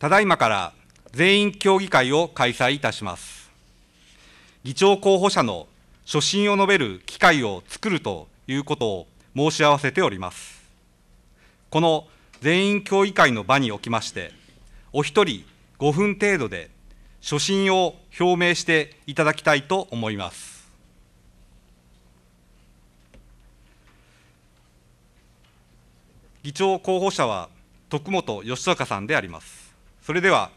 ただいまから全員協議会を開催いたします。議長候補者の所信を述べる機会を作るということを申し合わせております。この全員協議会の場におきまして、お一人5分程度で所信を表明していただきたいと思います。議長候補者は徳本義孝さんであります。それでは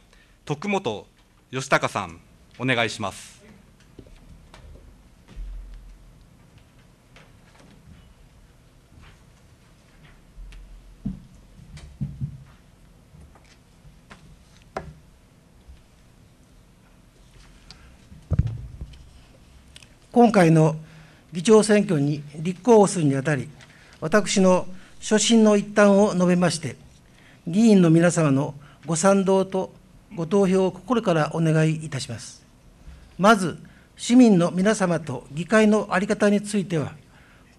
徳本義孝さんお願いします今回の議長選挙に立候補するにあたり、私の所信の一端を述べまして、議員の皆様のご賛同とご投票を心からお願いいたします。まず、市民の皆様と議会の在り方については、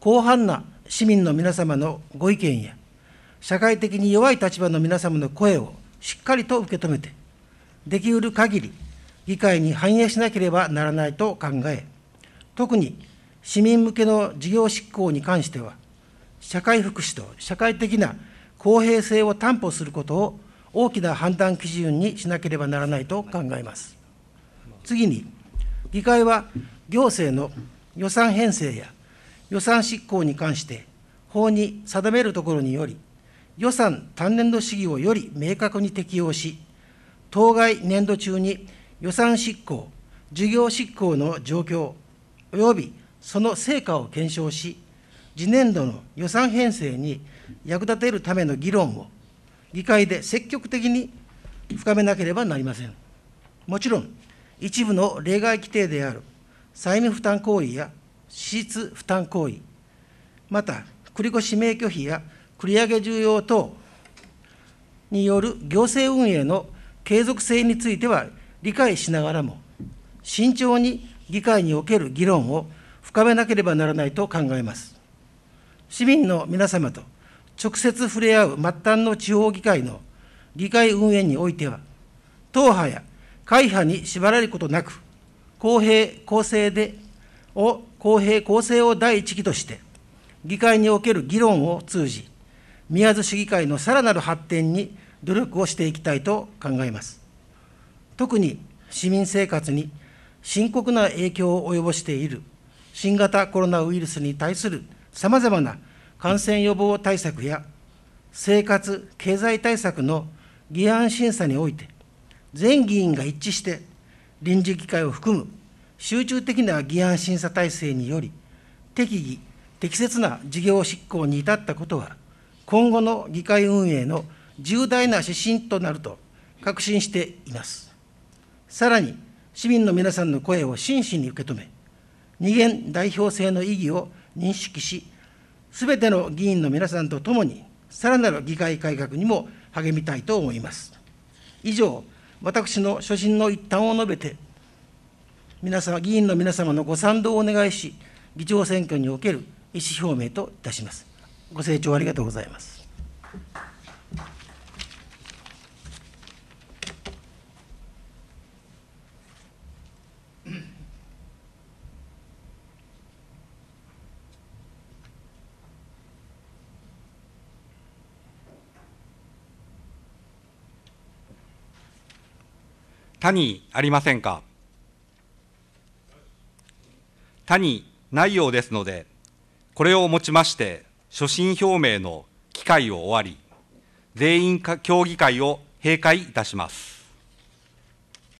広範な市民の皆様のご意見や、社会的に弱い立場の皆様の声をしっかりと受け止めて、できうる限り議会に反映しなければならないと考え、特に市民向けの事業執行に関しては、社会福祉と社会的な公平性を担保することを大きな判断基準にしなければならないと考えます。次に、議会は行政の予算編成や予算執行に関して、法に定めるところにより、予算単年度主義をより明確に適用し、当該年度中に予算執行、事業執行の状況及びその成果を検証し、次年度の予算編成に役立てるための議論を議会で積極的に深めなければなりません。もちろん、一部の例外規定である債務負担行為や支出負担行為、また、繰越免許費や繰上げ重要等による行政運営の継続性については理解しながらも、慎重に議会における議論を深めなければならないと考えます。市民の皆様と直接触れ合う末端の地方議会の議会運営においては、党派や会派に縛られることなく、公平・公正でを公平・公正を第一義として、議会における議論を通じ、宮津市議会のさらなる発展に努力をしていきたいと考えます。特に市民生活に深刻な影響を及ぼしている新型コロナウイルスに対するさまざまな感染予防対策や生活・経済対策の議案審査において、全議員が一致して臨時議会を含む集中的な議案審査体制により、適宜、適切な事業執行に至ったことは、今後の議会運営の重大な指針となると確信しています。さらに、市民の皆さんの声を真摯に受け止め、二元代表制の意義を認識し、すべての議員の皆さんとともに、さらなる議会改革にも励みたいと思います。以上、私の所信の一端を述べて、皆様、議員の皆様のご賛同をお願いし、議長選挙における意思表明といたします。ご清聴ありがとうございます。他にありませんか。他にないようですので、これをもちまして、所信表明の機会を終わり、全員協議会を閉会いたします。